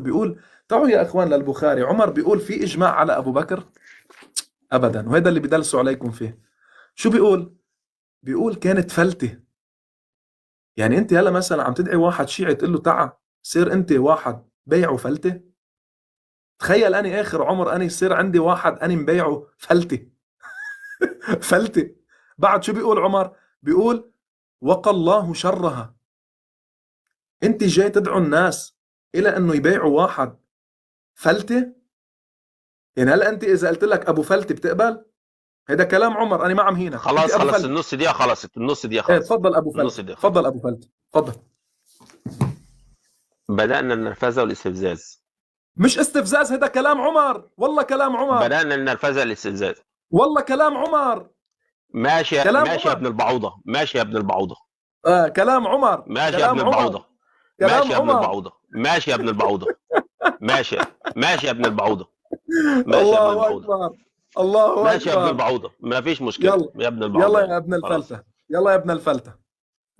بيقول تعوا يا اخوان للبخاري عمر بيقول في اجماع على ابو بكر ابدا وهذا اللي بدلسوا عليكم فيه شو بيقول بيقول كانت فلته يعني انت هلا مثلا عم تدعي واحد شيعي تقول له تعا صير انت واحد بيعه فلته تخيل اني اخر عمر اني يصير عندي واحد اني مبيعه فلته فلته بعد شو بيقول عمر بيقول وقى الله شرها انت جاي تدعو الناس الى انه يبيعوا واحد فلته يعني هلا انت اذا قلت لك ابو فلته بتقبل هيدا كلام عمر انا ما عم هنا خلاص خلص النص دقيقه خلصت النص دقيقه إيه، خلصت تفضل ابو فلته تفضل ابو فلته تفضل بدانا النرفزه والاستفزاز مش استفزاز هذا كلام عمر والله كلام عمر بدانا النرفزه والاستفزاز والله كلام عمر ماشي كلام ماشي يا ابن البعوضه ماشي يا ابن البعوضه آه كلام عمر ماشي يا ابن البعوضه ماشي يا ابن البعوضه ماشي يا ابن البعوضه ماشي ماشي يا ابن البعوضه ماشي يا ابن البعوضه الله اكبر ماشي يا ابن البعوضه ما فيش مشكله يلا. يا ابن البعوضه يلا يا ابن الفلته يلا يا ابن الفلته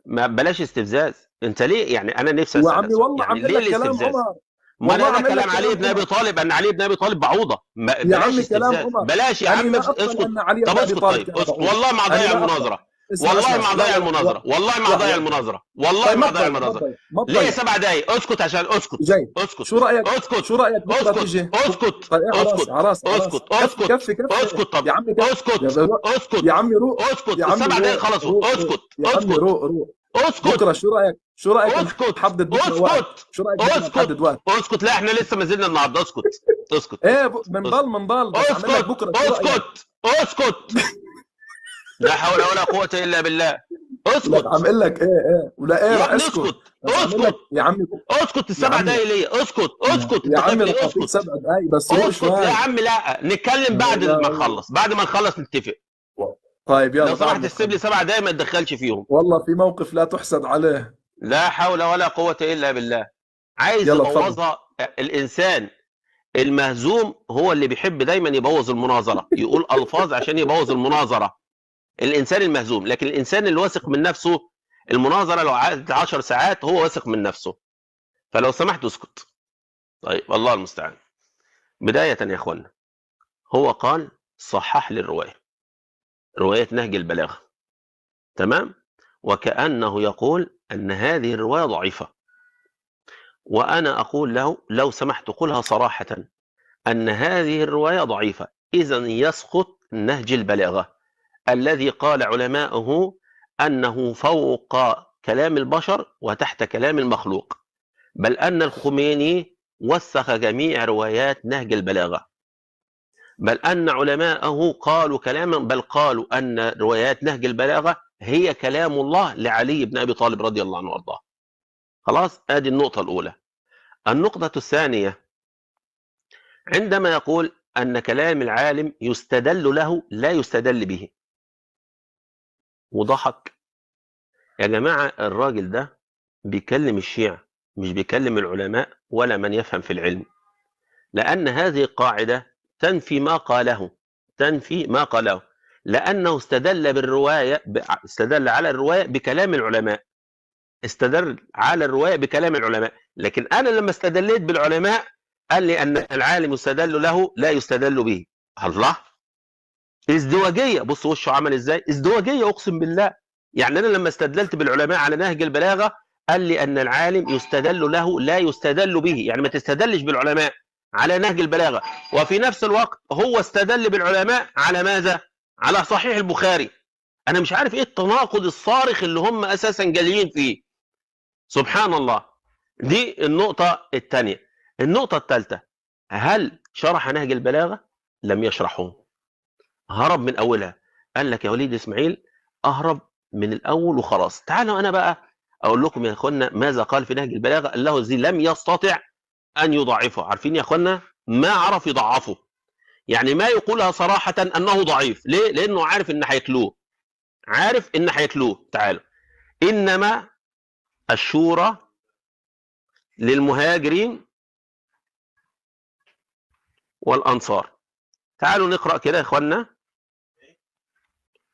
ما بلاش استفزاز انت ليه يعني انا نفسي اسالك وعمي والله يعني كلام عمر ما انا بتكلم كلام علي بن ابي طالب ان علي بن ابي طالب بعوضه بلاش استفزاز بلاش يا يعني عم اسكت طب اسكت طيب والله ما هضيع يعني المناظره والله ما ضيع المناظره والله طيب، ما ضيع طيب، المناظره والله طيب، ما ضيع المناظره ليه سبع دقائق اسكت عشان اسكت جاي. اسكت شو رايك اسكت شو رايك اسكت اسكت اسكت اسكت اسكت اسكت طب يا عمي اسكت اسكت يا عمي روح اسكت سبع دقائق خلصوا اسكت اسكت روح روح اسكت بكره شو رايك شو رايك اسكت حدد اسكت شو رايك اسكت حدد وقت اسكت لا احنا لسه ما زلنا النهارده اسكت اسكت ايه بنضل بنضل اسكت بكره اسكت اسكت لا حول ولا قوه الا بالله اسكت عم اقول لك ايه ايه ولا ايه اسكت اسكت اسكت يا عمي اسكت السبع دقايق ليه اسكت اسكت يا عمي اسكت سبع دقايق بس اسكت يا عم لا نتكلم بعد ما نخلص بعد ما نخلص نتفق طيب يلا لو سمحت تسيب لي سبع دقايق ما تدخلش فيهم والله في موقف لا تحسد عليه لا حول ولا قوه الا بالله عايز يبوظها الانسان المهزوم هو اللي بيحب دايما يبوظ المناظره يقول الفاظ عشان يبوظ المناظره الانسان المهزوم لكن الانسان اللي واثق من نفسه المناظره لو قعدت 10 ساعات هو واثق من نفسه فلو سمحت اسكت طيب الله المستعان بدايه يا اخوانا هو قال صحح لي الروايه روايه نهج البلاغه تمام وكانه يقول ان هذه الروايه ضعيفه وانا اقول له لو سمحت قلها صراحه ان هذه الروايه ضعيفه اذا يسقط نهج البلاغه الذي قال علماؤه أنه فوق كلام البشر وتحت كلام المخلوق بل أن الخميني وسخ جميع روايات نهج البلاغة بل أن علماءه قالوا كلاما بل قالوا أن روايات نهج البلاغة هي كلام الله لعلي بن أبي طالب رضي الله عنه وأرضاه خلاص ادي النقطة الأولى النقطة الثانية عندما يقول أن كلام العالم يستدل له لا يستدل به وضحك يا جماعة الراجل ده بيكلم الشيعة مش بيكلم العلماء ولا من يفهم في العلم لأن هذه القاعدة تنفي ما قاله تنفي ما قاله لأنه استدل بالرواية استدل على الرواية بكلام العلماء استدل على الرواية بكلام العلماء لكن أنا لما استدليت بالعلماء قال لي أن العالم يستدل له لا يستدل به الله ازدواجيه بص وشه عمل ازاي ازدواجيه اقسم بالله يعني انا لما استدللت بالعلماء على نهج البلاغه قال لي ان العالم يستدل له لا يستدل به يعني ما تستدلش بالعلماء على نهج البلاغه وفي نفس الوقت هو استدل بالعلماء على ماذا على صحيح البخاري انا مش عارف ايه التناقض الصارخ اللي هم اساسا جاليين فيه سبحان الله دي النقطه الثانيه النقطه الثالثه هل شرح نهج البلاغه لم يشرحه هرب من اولها قال لك يا وليد اسماعيل اهرب من الاول وخلاص تعالوا انا بقى اقول لكم يا اخوانا ماذا قال في نهج البلاغه قال له الذي لم يستطع ان يضعفه عارفين يا اخوانا ما عرف يضعفه يعني ما يقولها صراحه انه ضعيف ليه لانه عارف ان هيتلوه عارف ان هيتلوه تعالوا انما الشورى للمهاجرين والانصار تعالوا نقرا كده يا اخوانا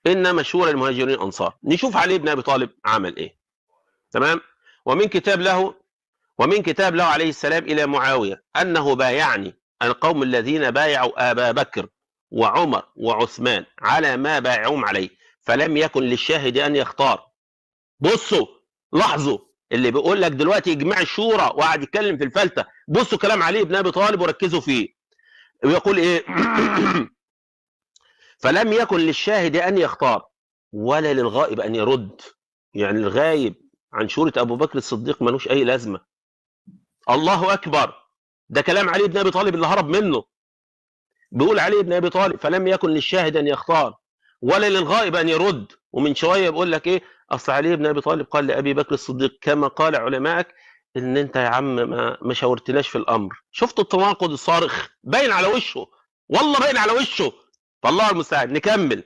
ان مشهور المهاجرين الانصار نشوف علي بن ابي طالب عمل ايه تمام ومن كتاب له ومن كتاب له عليه السلام الى معاويه انه بايعني القوم الذين بايعوا ابا بكر وعمر وعثمان على ما بايعهم عليه فلم يكن للشاهد ان يختار بصوا لاحظوا اللي بيقول لك دلوقتي اجماع الشورى وقعد يتكلم في الفلته بصوا كلام علي بن ابي طالب وركزوا فيه ويقول ايه فلم يكن للشاهد أن يختار ولا للغائب أن يرد يعني الغايب عن شورة أبو بكر الصديق ملوش أي لازمة الله أكبر ده كلام علي بن أبي طالب اللي هرب منه بيقول علي بن أبي طالب فلم يكن للشاهد أن يختار ولا للغائب أن يرد ومن شوية بيقول لك إيه أصل علي بن أبي طالب قال لأبي بكر الصديق كما قال علمائك ان انت يا عم ما, ما شاورتناش في الامر شفت التناقض الصارخ باين على وشه والله باين على وشه فالله المستعان نكمل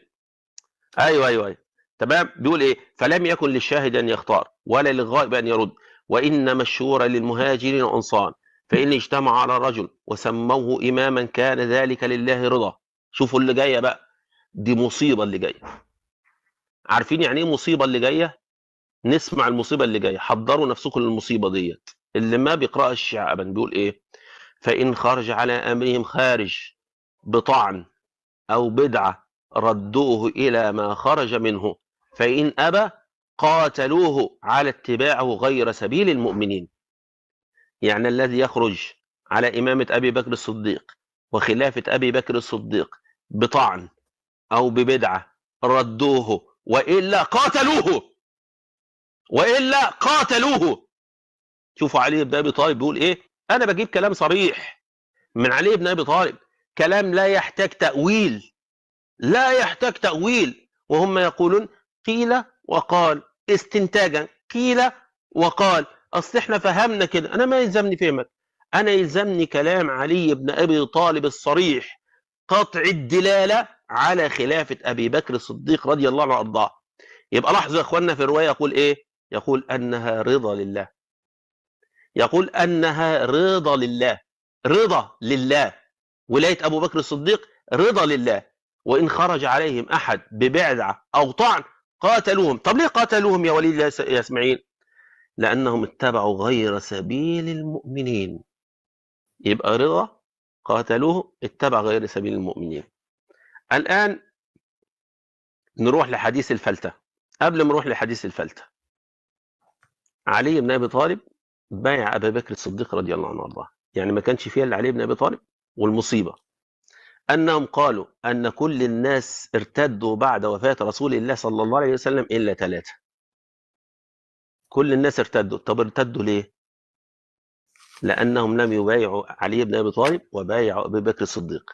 ايوه ايوه ايوه تمام بيقول ايه فلم يكن للشاهد ان يختار ولا للغائب ان يرد وانما مشهورا للمهاجرين انصان فان اجتمع على رجل وسموه اماما كان ذلك لله رضا شوفوا اللي جايه بقى دي مصيبه اللي جايه عارفين يعني ايه مصيبه اللي جايه نسمع المصيبه اللي جايه حضروا نفسكم للمصيبه ديت اللي ما بيقراش الشعبا بيقول ايه فان خرج على امرهم خارج بطعن أو بدعة ردوه إلى ما خرج منه فإن أبى قاتلوه على اتباعه غير سبيل المؤمنين يعني الذي يخرج على إمامة أبي بكر الصديق وخلافة أبي بكر الصديق بطعن أو ببدعة ردوه وإلا قاتلوه وإلا قاتلوه شوفوا علي بن أبي طالب بيقول إيه أنا بجيب كلام صريح من علي بن أبي طالب كلام لا يحتاج تأويل لا يحتاج تأويل وهم يقولون قيل وقال استنتاجا قيل وقال اصل احنا فهمنا كده انا ما يلزمني فهمك انا يلزمني كلام علي بن ابي طالب الصريح قطع الدلاله على خلافه ابي بكر الصديق رضي الله عنه وارضاه يبقى لاحظوا يا اخواننا في الروايه يقول ايه يقول انها رضا لله يقول انها رضا لله رضا لله ولاية أبو بكر الصديق رضا لله وإن خرج عليهم أحد ببعده أو طعن قاتلوهم طب ليه قاتلوهم يا وليد يا اسماعيل لأنهم اتبعوا غير سبيل المؤمنين يبقى رضا قاتلوه اتبع غير سبيل المؤمنين الآن نروح لحديث الفلتة قبل ما نروح لحديث الفلتة علي بن أبي طالب بايع أبا بكر الصديق رضي الله عنه وارضاه يعني ما كانش فيها اللي علي بن أبي طالب والمصيبة أنهم قالوا أن كل الناس ارتدوا بعد وفاة رسول الله صلى الله عليه وسلم إلا ثلاثة كل الناس ارتدوا طب ارتدوا ليه لأنهم لم يبايعوا علي بن أبي طالب وبايعوا أبي بكر الصديق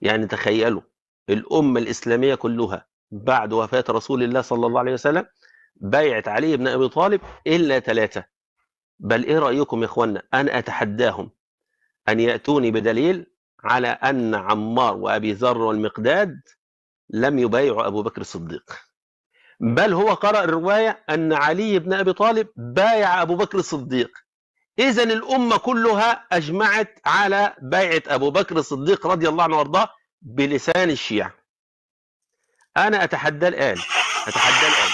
يعني تخيلوا الأمة الإسلامية كلها بعد وفاة رسول الله صلى الله عليه وسلم بايعت علي بن أبي طالب إلا ثلاثة بل إيه رأيكم يا إخوانا أنا أتحداهم أن يأتوني بدليل على أن عمار وأبي ذر والمقداد لم يبايعوا أبو بكر الصديق بل هو قرأ الرواية أن علي بن أبي طالب بايع أبو بكر الصديق إذا الأمة كلها أجمعت على بيعة أبو بكر الصديق رضي الله عنه وارضاه بلسان الشيعة أنا أتحدى الآن أتحدى الآن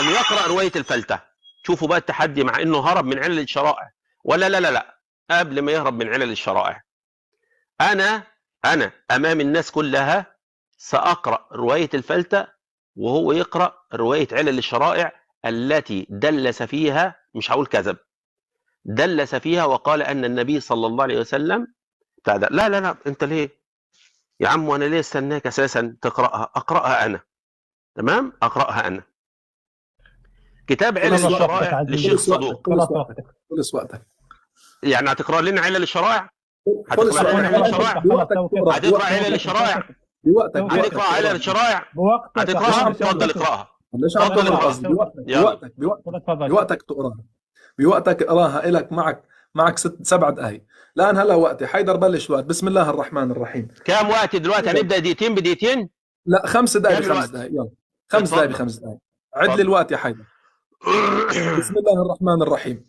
أن يقرأ رواية الفلتة شوفوا بقى التحدي مع أنه هرب من علل الشرائع ولا لا لا لا قبل ما يهرب من علل الشرائع أنا أنا أمام الناس كلها سأقرأ رواية الفلتة وهو يقرأ رواية علل الشرائع التي دلس فيها مش هقول كذب دلس فيها وقال أن النبي صلى الله عليه وسلم لا لا لا أنت ليه يا عم وأنا ليه استناك أساسا تقرأها أقرأها أنا تمام أقرأها أنا كتاب علل الشرائع للشيخ صدوق خلص وقتك خلص وقتك يعني هتقرا لنا علل الشرائع هتقرا لنا علل الشرائع هتقرا علل الشرائع بوقتك هتقرا علل الشرائع بوقتك هتقراها اتفضل اقراها اتفضل اقراها بوقتك بوقتك بوقتك تقراها بوقتك اقراها الك معك معك ست سبع دقائق الان هلا وقتي حيدر بلش وقت بسم الله الرحمن الرحيم كم وقت دلوقتي هنبدا دقيقتين بدقيقتين لا خمس دقائق بخمس دقائق يلا خمس دقائق بخمس دقائق عد لي الوقت يا حيدر بسم الله الرحمن الرحيم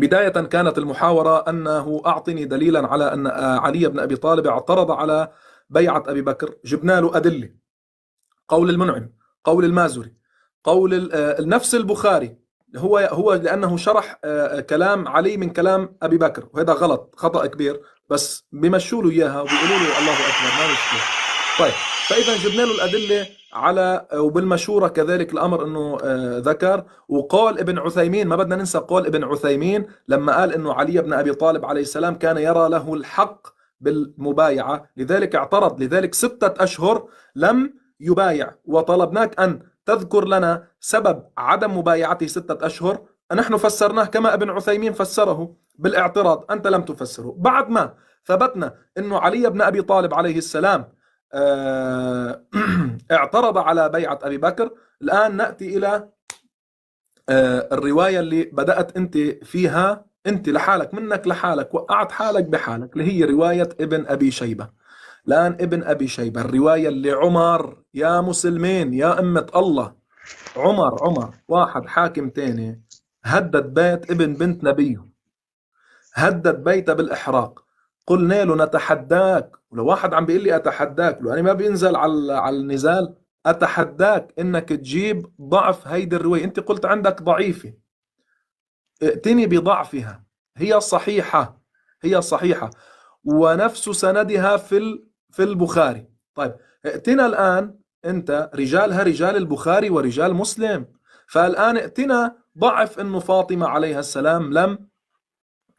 بداية كانت المحاورة أنه أعطني دليلا على أن آه، علي بن أبي طالب اعترض على بيعة أبي بكر جبنا له أدلة قول المنعم قول المازري قول آه، نفس البخاري هو هو لأنه شرح آه، كلام علي من كلام أبي بكر وهذا غلط خطأ كبير بس بمشوا له إياها وبيقولوا له الله أكبر ما مشكلة طيب فاذا جبنا له الادله على وبالمشوره كذلك الامر انه آه، ذكر وقال ابن عثيمين ما بدنا ننسى قول ابن عثيمين لما قال انه علي بن ابي طالب عليه السلام كان يرى له الحق بالمبايعه لذلك اعترض لذلك سته اشهر لم يبايع وطلبناك ان تذكر لنا سبب عدم مبايعته سته اشهر نحن فسرناه كما ابن عثيمين فسره بالاعتراض انت لم تفسره بعد ما ثبتنا انه علي بن ابي طالب عليه السلام آه، اعترض على بيعة أبي بكر الآن نأتي إلى آه، الرواية اللي بدأت أنت فيها أنت لحالك منك لحالك وقعت حالك بحالك اللي هي رواية ابن أبي شيبة الآن ابن أبي شيبة الرواية اللي عمر يا مسلمين يا أمة الله عمر عمر واحد حاكم تاني هدد بيت ابن بنت نبيه هدد بيته بالإحراق قلنا له نتحداك ولو واحد عم بيقول لي اتحداك لو انا ما بينزل على على النزال اتحداك انك تجيب ضعف هيدي الروايه انت قلت عندك ضعيفه ائتني بضعفها هي صحيحه هي صحيحه ونفس سندها في في البخاري طيب ائتنا الان انت رجالها رجال البخاري ورجال مسلم فالان ائتنا ضعف انه فاطمه عليها السلام لم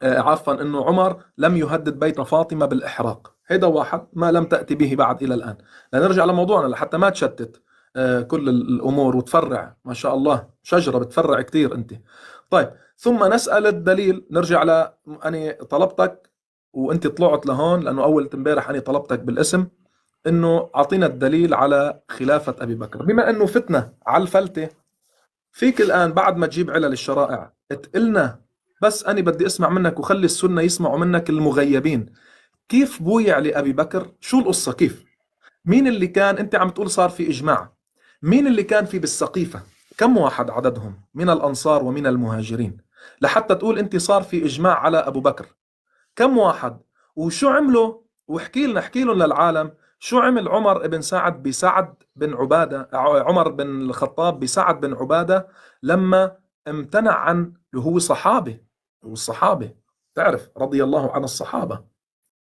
آه، عفوا انه عمر لم يهدد بيت فاطمه بالاحراق هذا واحد ما لم تاتي به بعد الى الان لنرجع لموضوعنا لحتى ما تشتت آه، كل الامور وتفرع ما شاء الله شجره بتفرع كثير انت طيب ثم نسال الدليل نرجع ل انا طلبتك وانت طلعت لهون لانه اول امبارح انا طلبتك بالاسم انه اعطينا الدليل على خلافه ابي بكر بما انه فتنه على الفلته فيك الان بعد ما تجيب علل الشرائع تقلنا بس أنا بدي أسمع منك وخلي السنة يسمعوا منك المغيبين كيف بويع لأبي بكر شو القصة كيف مين اللي كان أنت عم تقول صار في إجماع مين اللي كان في بالسقيفة كم واحد عددهم من الأنصار ومن المهاجرين لحتى تقول أنت صار في إجماع على أبو بكر كم واحد وشو عملوا واحكي لنا حكي لهم للعالم شو عمل عمر بن سعد بسعد بن عبادة عمر بن الخطاب بسعد بن عبادة لما امتنع عن اللي هو صحابي والصحابه تعرف رضي الله عن الصحابه